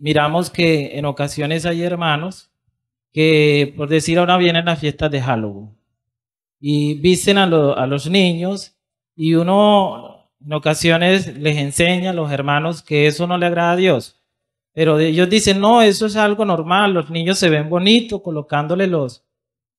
miramos que en ocasiones hay hermanos que, por decir ahora, vienen las fiestas de Halloween y visten a, los niños y uno en ocasiones les enseña a los hermanos que eso no le agrada a Dios. Pero ellos dicen, no, eso es algo normal, los niños se ven bonitos colocándole los,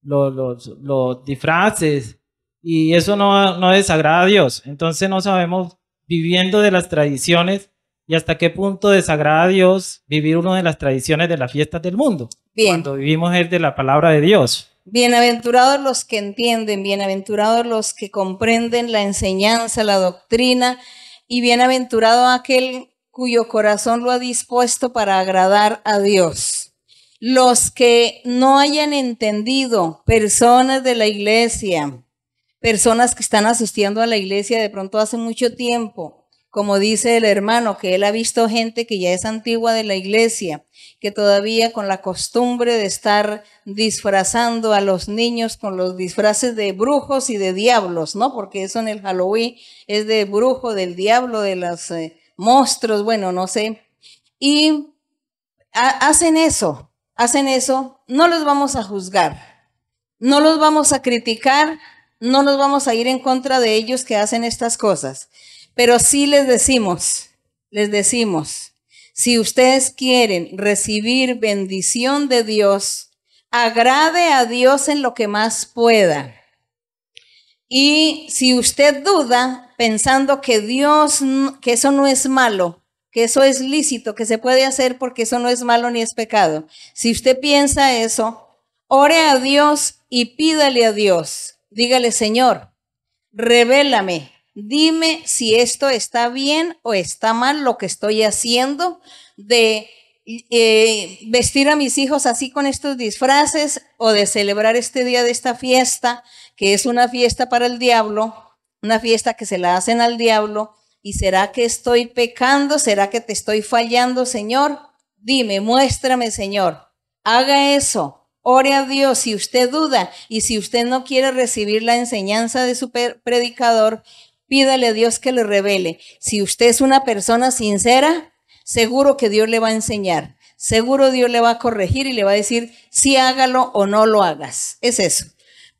los, los, disfraces y eso no, no desagrada a Dios. Entonces no sabemos, viviendo de las tradiciones, y hasta qué punto desagrada a Dios vivir una de las tradiciones de las fiestas del mundo. Cuando vivimos el de la palabra de Dios. Bienaventurados los que entienden, bienaventurados los que comprenden la enseñanza, la doctrina, y bienaventurado aquel cuyo corazón lo ha dispuesto para agradar a Dios. Los que no hayan entendido, personas de la iglesia, personas que están asistiendo a la iglesia de pronto hace mucho tiempo, como dice el hermano, que él ha visto gente que ya es antigua de la iglesia, que todavía con la costumbre de estar disfrazando a los niños con los disfraces de brujos y de diablos, ¿no? Porque eso en el Halloween es de brujo, del diablo, de los eh, monstruos, bueno, no sé. Y hacen eso, hacen eso, no los vamos a juzgar, no los vamos a criticar, no nos vamos a ir en contra de ellos que hacen estas cosas. Pero sí les decimos, les decimos, si ustedes quieren recibir bendición de Dios, agrade a Dios en lo que más pueda. Y si usted duda pensando que Dios, que eso no es malo, que eso es lícito, que se puede hacer porque eso no es malo ni es pecado. Si usted piensa eso, ore a Dios y pídale a Dios. Dígale, Señor, revélame Dime si esto está bien o está mal lo que estoy haciendo de eh, vestir a mis hijos así con estos disfraces o de celebrar este día de esta fiesta, que es una fiesta para el diablo, una fiesta que se la hacen al diablo. ¿Y será que estoy pecando? ¿Será que te estoy fallando, Señor? Dime, muéstrame, Señor. Haga eso. Ore a Dios si usted duda y si usted no quiere recibir la enseñanza de su predicador, Pídale a Dios que le revele. Si usted es una persona sincera, seguro que Dios le va a enseñar. Seguro Dios le va a corregir y le va a decir si hágalo o no lo hagas. Es eso.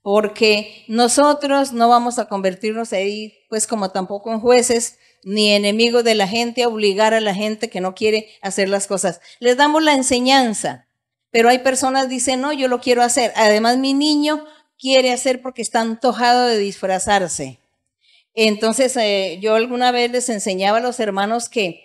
Porque nosotros no vamos a convertirnos ahí, pues como tampoco en jueces, ni enemigos de la gente, a obligar a la gente que no quiere hacer las cosas. Les damos la enseñanza, pero hay personas que dicen, no, yo lo quiero hacer. Además, mi niño quiere hacer porque está antojado de disfrazarse. Entonces, eh, yo alguna vez les enseñaba a los hermanos que,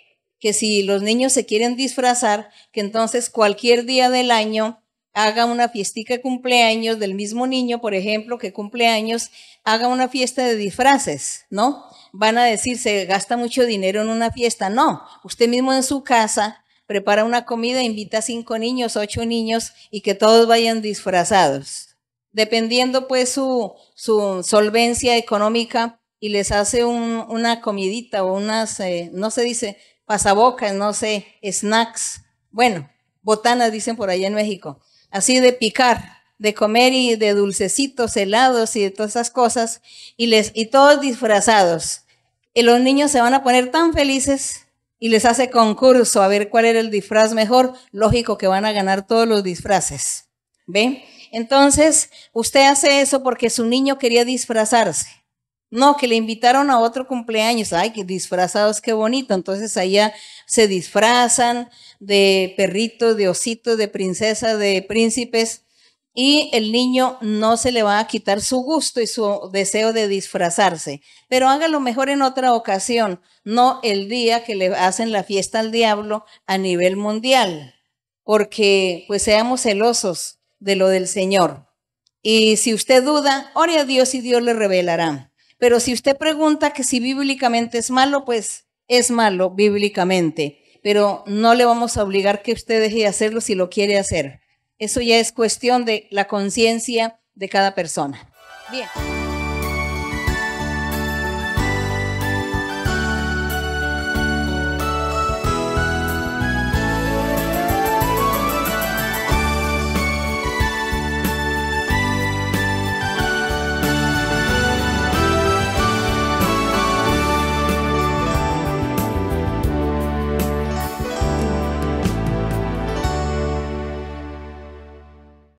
si los niños se quieren disfrazar, que entonces cualquier día del año haga una fiestica de cumpleaños del mismo niño, por ejemplo, que cumpleaños, haga una fiesta de disfraces, ¿no? Van a decir, se gasta mucho dinero en una fiesta. No, usted mismo en su casa prepara una comida, invita a cinco niños, ocho niños y que todos vayan disfrazados. Dependiendo pues su, su solvencia económica, y les hace una comidita o unas, eh, no se dice, pasabocas, no sé, snacks, bueno, botanas dicen por allá en México, así de picar, de comer y de dulcecitos, helados y de todas esas cosas, y, les, y todos disfrazados. Y los niños se van a poner tan felices y les hace concurso a ver cuál era el disfraz mejor. Lógico que van a ganar todos los disfraces. ¿Ve? Entonces, usted hace eso porque su niño quería disfrazarse. No, que le invitaron a otro cumpleaños. Ay, que disfrazados, qué bonito. Entonces allá se disfrazan de perrito, de osito, de princesa, de príncipes. Y el niño no se le va a quitar su gusto y su deseo de disfrazarse. Pero hágalo mejor en otra ocasión, no el día que le hacen la fiesta al diablo a nivel mundial. Porque pues seamos celosos de lo del Señor. Y si usted duda, ore a Dios y Dios le revelará. Pero si usted pregunta que si bíblicamente es malo, pues es malo bíblicamente. Pero no le vamos a obligar que usted deje de hacerlo si lo quiere hacer. Eso ya es cuestión de la conciencia de cada persona. Bien.